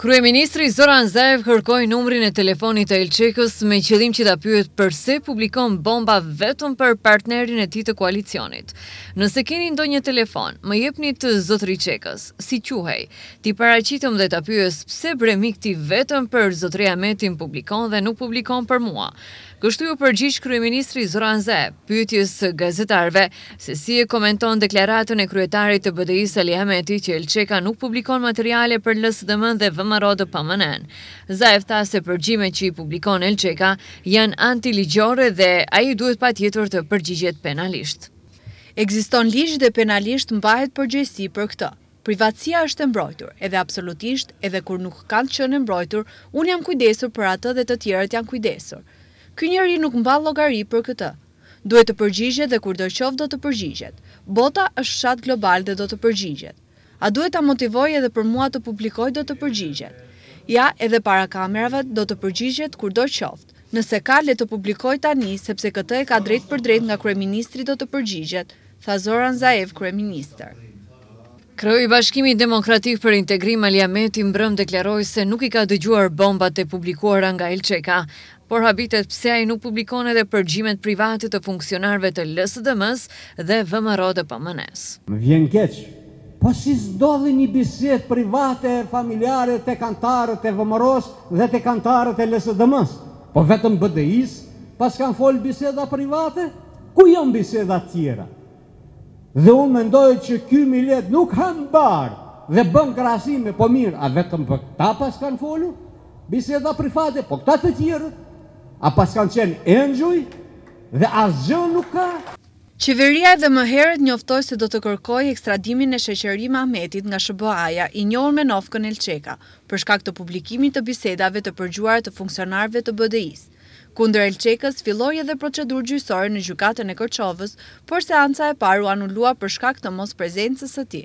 Kryeministri Zoran Zaev kërkoj numrin e telefonit e Ilqekës me qëllim që da pyët përse publikon bomba vetëm për partnerin e ti të koalicionit. Nëse keni ndo një telefon, më jepni të Zotri Qekës, si quhej, ti paracitëm dhe ta pyës pëse bremik ti vetëm për Zotri Ametin publikon dhe nuk publikon për mua. Kështu ju përgjish Kryeministri Zoran Zaev, pyëtjës gazetarve, se si e komenton deklaratën e kryetarit të BDI Sali Ameti që Ilqeka nuk publikon materiale për lësë dhe FMRO të pëmënen. Zaev ta se përgjime që i publikon Elqeka janë antiligjore dhe a i duhet pa tjetur të përgjigjet penalisht. Egziston lishë dhe penalisht mbahet përgjësi për këta. Privatsia është e mbrojtur, edhe absolutisht, edhe kur nuk kanë qënë e mbrojtur, unë jam kujdesur për atë dhe të tjerët jam kujdesur. Ky njëri nuk mba logari për këtë. Duhet të përgjigjet dhe kur qovë do të përgjigjet. Bota është shatë global dhe do të përgjigjet a duhet të motivoj edhe për mua të publikoj do të përgjigjet. Ja, edhe para kamerave do të përgjigjet kur do qoftë. Nëse ka le të publikoj tani, sepse këtë e ka drejt për drejt nga kreministri do të përgjigjet, tha Zoran Zaev, kreministr. Kreu i Bashkimi Demokratik për Integrim Aliameti mbrëm deklaroj se nuk i ka dëgjuar bombat e publikuara nga LCK, por habitet pse a i nuk publikon edhe përgjimet private të funksionarve të lësë dëmës dhe vëmëro dhe pëmënes. Më vjen keqë, Po si zdodhi një bisjet private, familjare, të kantarët e vëmëros dhe të kantarët e lesë dëmës? Po vetëm bëdëjisë pas kanë folë biseda private, ku janë biseda tjera? Dhe unë mendojë që kjo milet nuk hanë barë dhe bën krasime, po mirë, a vetëm për këta pas kanë folu, biseda private, po këta të tjera, a pas kanë qenë enxuj, dhe gjë nuk ka... Qeveria edhe më herët njoftoj se do të kërkoj ekstradimin e Sheqerim Ahmetit nga Shëboaja, i njohën me kënë Elqeka, për shkak të publikimin të bisedave të përgjuar të funksionarve të BDI-së. Kundër Elqekës, filloj edhe procedur gjysore në gjukatën e kërqovës, por seanca e paru anullua për shkak të mos prezencës e ti.